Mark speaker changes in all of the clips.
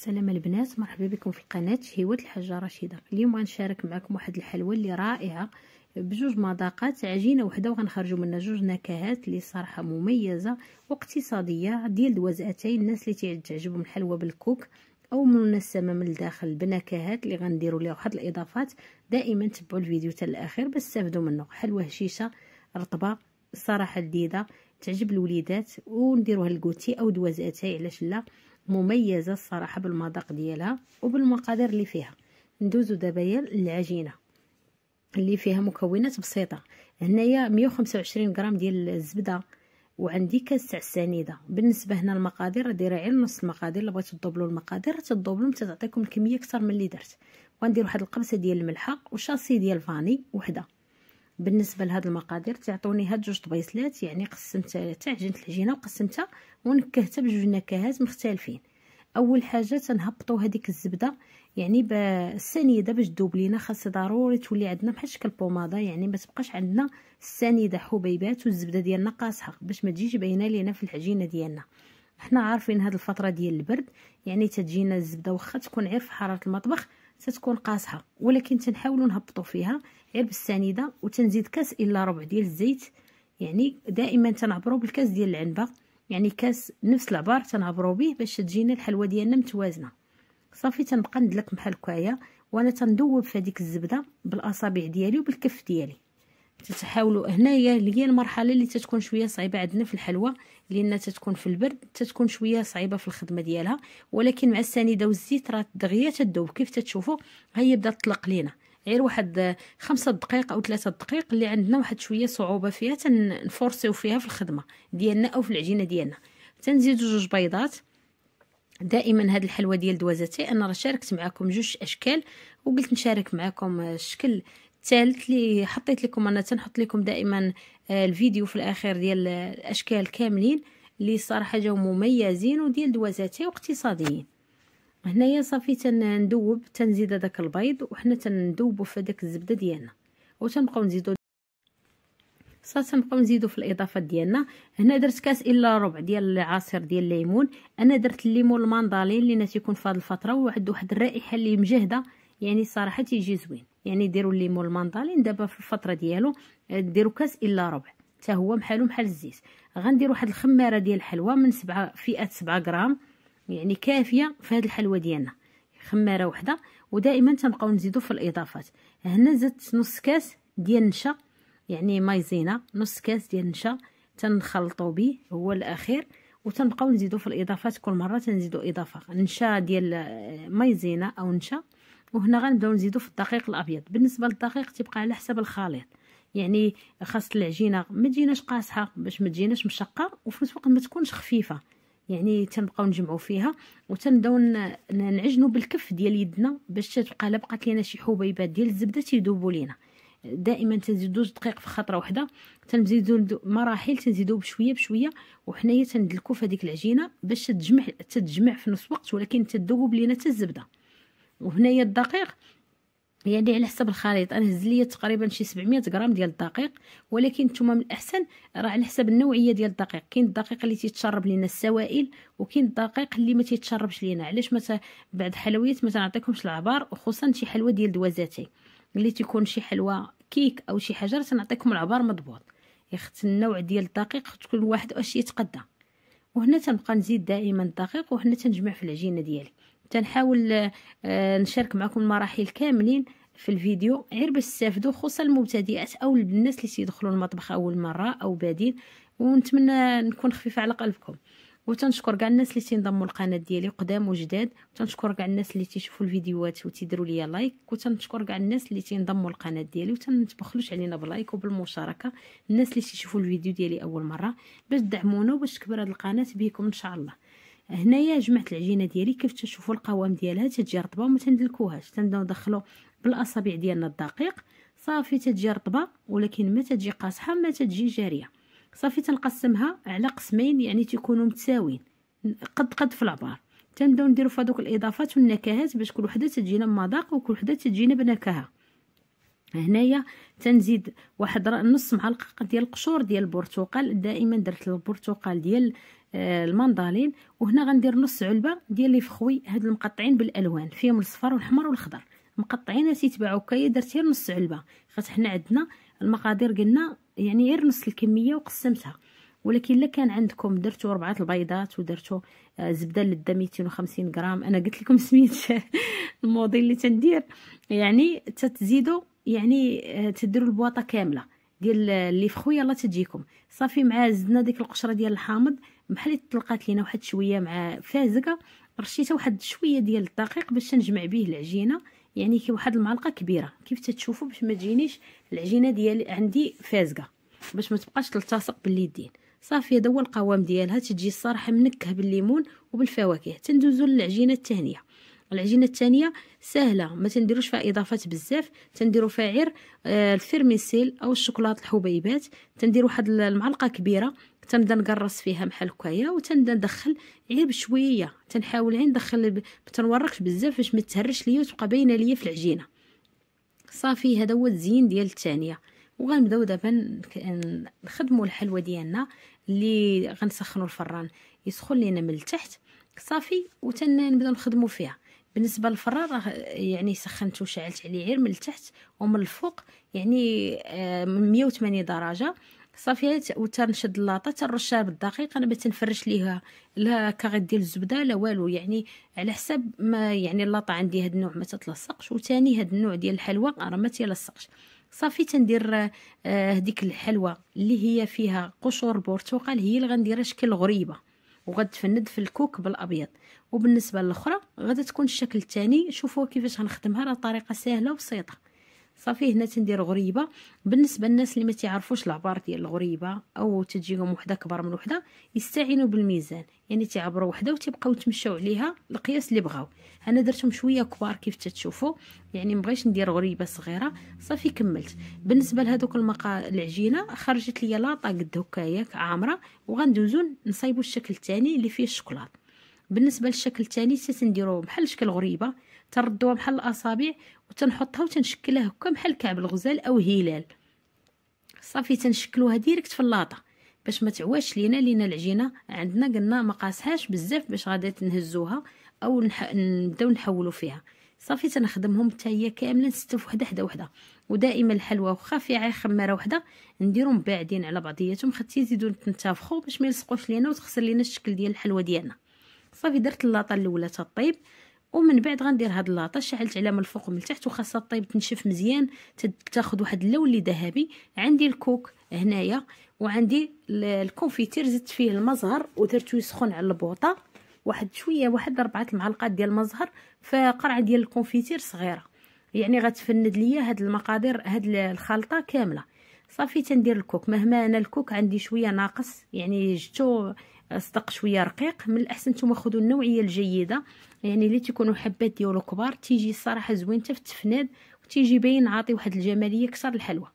Speaker 1: السلام البنات مرحبا بكم في قناه شهوات الحاجه رشيده اليوم غنشارك معكم واحد الحلوه اللي رائعه بجوج مذاقات عجينه وحده وغنخرجوا منها جوج نكهات اللي صراحه مميزه واقتصاديه ديال دوازاتي الناس اللي تعجبهم الحلوه بالكوك او منسمه من الداخل بنكهات اللي غنديروا ليها واحد الاضافات دائما تبعوا الفيديو حتى الاخير باش تستافدوا منه حلوه هشيشه رطبه صراحه لذيذه تعجب الوليدات ونديروها لكوتي او دوازاتي علاش لا مميزه الصراحه بالمذاق ديالها وبالمقادير اللي فيها ندوزو دابا للعجينه اللي فيها مكونات بسيطه هنايا 125 غرام ديال الزبده وعندي كاس تاع السنيده بالنسبه هنا المقادير دايره غير نص المقادير الا بغيتو تضبلوا المقادير تضبلوا حتى تعطيكم الكميه اكثر من اللي درت وغندير واحد القبسه ديال الملحه وشاصي ديال الفاني وحده بالنسبه لهاد المقادير تعطوني هاد جوج طبيصلات يعني قسمتها تاع عجينه العجينه وقسمتها ونكهتها بجوج نكهات مختلفين اول حاجه تنهبطو هذيك الزبده يعني بالسنيده باش دوب لينا خاص ضروري تولي عندنا بحال شكل بوماده يعني ما تبقاش عندنا السنيده حبيبات والزبده ديالنا قاصحه باش ما تجيش باينه لينا في العجينه ديالنا حنا عارفين هاد الفتره ديال البرد يعني تجينا الزبده واخا تكون عير في حراره المطبخ تتكون قاصحه ولكن تنحاولوا نهبطوا فيها غير بالسنيده وتنزيد كاس الا ربع ديال الزيت يعني دائما تنعبروا بالكاس ديال العنبه يعني كاس نفس العبار تنعبروا به باش تجينا الحلوه ديالنا متوازنه صافي تنبقى ندلك بحال هكايا وانا تندوب في هذيك الزبده بالاصابع ديالي وبالكف ديالي تتحاولوا هنايا هي المرحله اللي تتكون شويه صعيبه عندنا في الحلوى لان تتكون في البرد تتكون شويه صعيبه في الخدمه ديالها ولكن مع السنيده والزيت راه دغيا تذوب كيف تتشوفوا هي بدات تطلق لينا غير واحد خمسة دقائق او ثلاثة دقائق اللي عندنا واحد شويه صعوبه فيها تنفورسيو فيها في الخدمه ديالنا او في العجينه ديالنا تنزيدوا جوج بيضات دائما هاد الحلوى ديال دوازاتي انا راه شاركت معكم جوج اشكال وقلت نشارك معكم الشكل الثالث اللي حطيت لكم انا تنحط لكم دائما آه، الفيديو في الاخير ديال الاشكال كاملين اللي صراحه جاو مميزين وديال دوازاتي واقتصاديين هنايا صافي تندوب تنزيد هذاك البيض وحنا تندوبو في هذاك الزبده ديالنا وتنبقاو نزيدو صافي تنبقاو نزيدو في الاضافات ديالنا هنا درت كاس الا ربع ديال العصير ديال الليمون انا درت الليمون المندالين اللي تيكون في هذه الفتره وعندو واحد الرائحه اللي مجهده يعني صراحه تيجي زوين يعني ديروا الليمون المنضلين دابا في الفتره ديالو آه، ديروا كاس الا ربع حتى هو بحالو بحال الزيت غندير واحد الخماره ديال الحلوى من سبعة فئه سبعة غرام يعني كافيه في هاد الحلوى ديالنا خماره وحده ودائما تنبقاو نزيدو في الاضافات هنا زدت نص كاس ديال النشا يعني مايزينا نص كاس ديال النشا تنخلطو به هو الاخير وتنبقاو نزيدو في الاضافات كل مره تنزيدو اضافه نشا ديال آه، مايزينا او نشا وهنا غنبداو نزيدو في الدقيق الابيض بالنسبه للدقيق تيبقى على حسب الخليط يعني خاص العجينه ما تجيناش قاصحه باش ما تجيناش مشقه وفي نفس الوقت ما تكونش خفيفه يعني تنبقاو نجمعوا فيها وتنبداو نعجنوا بالكف ديال يدنا باش تبقى لا بقات لينا شي حبيبات ديال الزبده تيذوبوا لينا دائما تنزيدو جوج دقائق في خطره واحده تنزيدو مراحل تنزيدو بشويه بشويه وحنايا تندلكو في هذيك العجينه باش تتجمع تتجمع في نفس الوقت ولكن تذوب لينا حتى الزبده وهنايا الدقيق يعني على حسب الخليط انا هز ليا تقريبا شي 700 غرام ديال الدقيق ولكن نتوما من الاحسن راه على حسب النوعيه ديال الدقيق كاين الدقيق اللي تيتشرب لينا السوائل وكاين الدقيق اللي ما تيتشربش لينا علاش مثلا بعض الحلويات ما تنعطيكمش العبار وخصوصا شي حلوه ديال دوازاتي اللي تيكون شي حلوه كيك او شي حاجه تنعطيكم العبار مضبوط يخت النوع ديال الدقيق كل واحد اش يتقدى وهنا تنبقى نزيد دائما الدقيق وهنا تنجمع في العجينه ديالي تنحاول آه، نشارك معكم المراحل كاملين في الفيديو غير باش تستافدوا خصوصا المبتدئات او الناس اللي تيدخلوا المطبخ اول مره او بادين ونتمنى نكون خفيفه على قلبكم وتنشكر كاع الناس اللي تنضموا للقناه ديالي قدام وجداد وتنشكر كاع الناس اللي تيشوفوا الفيديوهات وتيديروا ليا لايك وتنشكر كاع الناس اللي تنضموا للقناه ديالي وتنتبخلوش علينا بلايك وبالمشاركه الناس اللي تيشوفوا الفيديو ديالي اول مره باش تدعمونا وباش تكبر هذه القناه بيكم ان شاء الله هنايا جمعت العجينه ديالي كيف تشوفوا القوام ديالها تتجي رطبه وما تندلكوهاش تنبداو ندخلو بالاصابع ديالنا الدقيق صافي تتجي رطبه ولكن ما تتجي قاصحه ما تتجي جاريه صافي تنقسمها على قسمين يعني تيكونوا متساويين قد قد في العبار تنبداو نديرو في هذوك الاضافات والنكهات باش كل وحده تجينا بمذاق وكل وحده تجينا بنكهه هنايا تنزيد واحد نص معلقه ديال القشور ديال البرتقال دائما درت البرتقال ديال آه، المندالين وهنا غندير نص علبه ديال لي فخوي هاد المقطعين بالالوان فيهم الصفر والحمر والخضر مقطعين سي تباعو كايا درت غير نص علبه خاطر حنا عندنا المقادير قلنا يعني غير نص الكميه وقسمتها ولكن الا كان عندكم درتو ربعه البيضات ودرتو آه، زبده للدا 250 غرام انا قلت لكم سميت الموديل اللي تندير يعني تتزيدوا يعني آه، تديروا البواطه كامله ديال اللي فخويه يلاه تجيكم صافي مع زدنا ديك القشره ديال الحامض بحال طلقات لينا واحد شويه مع فازكه رشيتها واحد شويه ديال الدقيق باش نجمع به العجينه يعني كي واحد المعلقه كبيره كيف تتشوفوا باش ما تجينيش العجينه ديالي عندي فازقه باش ما تبقاش تلتصق باليدين صافي هذا هو القوام ديالها تجي الصراحه منكه بالليمون وبالفواكه تندوزو للعجينه الثانيه العجينه الثانيه سهله ما تنديروش فيها اضافات بزاف تنديروا فيها غير الفيرميسيل آه، او الشوكولاط الحبيبات تنديرو واحد المعلقه كبيره تنبدا نقرص فيها بحال هكايا وتنبدا ندخل غير بشويه تنحاول عين ندخل ما تنورقش بزاف باش ما تهرش ليا وتبقى باينه ليا في العجينه صافي هذا هو الزين ديال الثانيه وغنبداو دابا نخدموا الحلوه ديالنا اللي غنسخنوا الفران يسخن لينا من التحت صافي وتنبداو نخدموا فيها بالنسبه للفران راه يعني سخنت وشعلت عليه غير من التحت ومن الفوق يعني آه، من 180 درجه صافي حتى نشد اللاطه تنرشها بالدقيق انا ما تنفرش ليها لا كاغي ديال الزبده لا والو يعني على حساب ما يعني اللاطه عندي هاد النوع ما تتلصقش وثاني هاد النوع ديال الحلوى راه ما تيلصقش صافي تندير هذيك آه، الحلوى اللي هي فيها قشور البرتقال هي اللي غنديرها شكل غريبه وغتفند في الكوك بالابيض وبالنسبه للاخرى غادا تكون الشكل الثاني شوفوا كيفاش غنخدمها راه طريقه سهله وبسيطه صافي هنا تندير غريبه بالنسبه للناس اللي ما تيعرفوش العبار ديال الغريبه او تجيهم وحده كبر من وحده يستعينوا بالميزان يعني تعبروا وحده وتبقاو تمشاو عليها القياس اللي بغاو انا درتهم شويه كبار كيف تتشوفوا يعني مبغيش ندير غريبه صغيره صافي كملت بالنسبه لهذوك المقا العجينه خرجت لي لاطه قد هكاياك عامره وغندوزو نصايبوا الشكل الثاني اللي فيه الشوكولاط بالنسبه للشكل الثاني تنديروه بحال شكل غريبه تردوها بحال الاصابع وتنحطها وتنشكلها هكا بحال كعب الغزال او هلال صافي تنشكلوها ديريكت في اللاطه باش ما تعواش لينا لينا العجينه عندنا قلنا ما قاسهاش بزاف باش غادي نهزوها او نح... نبداو نحولوا فيها صافي تنخدمهم حتى هي سته في وحده حدا وحده ودائما الحلوى واخا فيها خماره وحده نديرهم بعدين على بعضياتهم حتى يزيدوا نتنفخوا باش ما يلصقوش لينا وتخسر لينا الشكل ديال الحلوى ديالنا صافي درت اللاطه الاولى تطيب ومن بعد غندير هاد اللاطه شعلت عليها من الفوق ومن التحت وخاصها طيب تنشف مزيان تاخذ واحد اللون اللي ذهبي عندي الكوك هنايا وعندي الكونفيتير زدت فيه المزهر ودرتو يسخن على البوطه واحد شويه واحد ربعة المعلقات ديال المزهر فقرعه ديال الكونفيتير صغيره يعني غتفند ليا هاد المقادير هاد الخلطه كامله صافي تندير الكوك مهما انا الكوك عندي شويه ناقص يعني جتو صدق شويه رقيق من الاحسن نتوما خذوا النوعيه الجيده يعني اللي تيكونوا حبات ديالو كبار تيجي الصراحه زوين حتى في التفناد وتيجي باين عاطي واحد الجماليه كثر الحلوه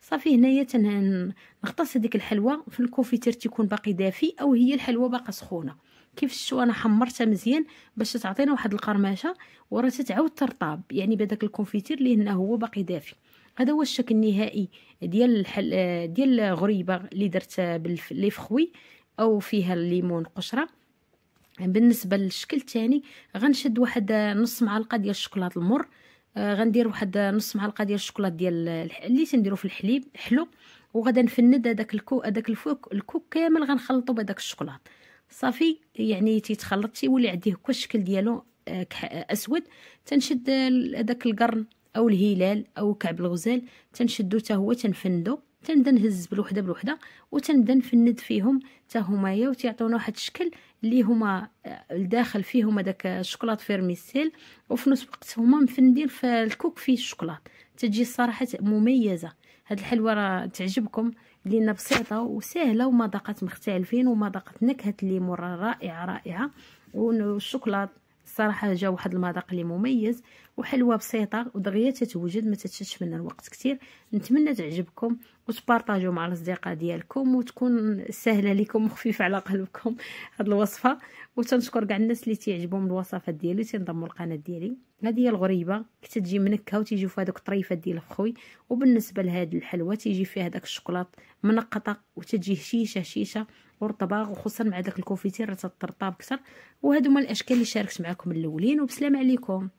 Speaker 1: صافي هنايا تنغطس هذيك الحلوه في الكوفيتير تيكون باقي دافي او هي الحلوه باقا سخونه كيف شتو انا حمرتها مزيان باش تعطينا واحد القرمشه وراه تتعاود ترطاب يعني بداك الكونفيتير اللي هنا هو باقي دافي هذا هو الشكل النهائي ديال الحل ديال غريبه اللي درت بالفخوي او فيها الليمون قشره بالنسبه للشكل الثاني غنشد واحد نص معلقه ديال الشوكولاط المر آه، غندير واحد نص معلقه ديال الشوكولاط ديال اللي تنديرو في الحليب حلو وغادا نفند هذاك الكو هذاك الفوك الكوك كامل غنخلطو بهذاك الشوكولاط صافي يعني تيتخلط تيولي عنده هكا الشكل ديالو آه، اسود تنشد هذاك القرن او الهلال او كعب الغزال تنشدو حتى هو تنفندو تنبدا نهز بالوحده بالوحده وتنبدا نفند فيهم حتى همايا وتيعطيونا واحد الشكل اللي هما آه، الداخل فيهم داك الشوكولات فيرميسيل وفي نفس الوقت هما مفندين في الكوك فيه الشوكولات تجي الصراحه مميزه هاد الحلوه راه تعجبكم لان بسيطه وسهله ومذاقات مختلفين ومذاقات نكهه الليمون رائعه رائعه والشوكولات الصراحه جا واحد المذاق اللي مميز وحلوه بسيطه ودغيا تتوجد ما تتشتش منها الوقت كثير نتمنى تعجبكم وتبارطاجيو مع الاصدقاء ديالكم وتكون سهله لكم وخفيفه على قلبكم هاد الوصفه وتنشكر كاع الناس اللي تيعجبهم الوصفات ديالي تنضموا القناه ديالي هذه هي الغريبه كتجي منكه وتيجي فيها دوك الطريفات ديال الخوي وبالنسبه لهاد الحلوه تيجي فيها داك الشوكولاط منقطه وتجي هشيشه هشيشه طباغ وخصوصا مع داك الكوفيتير راه تطرطاب كثر وهادو هما الاشكال اللي شاركت معكم الاولين وبسلام عليكم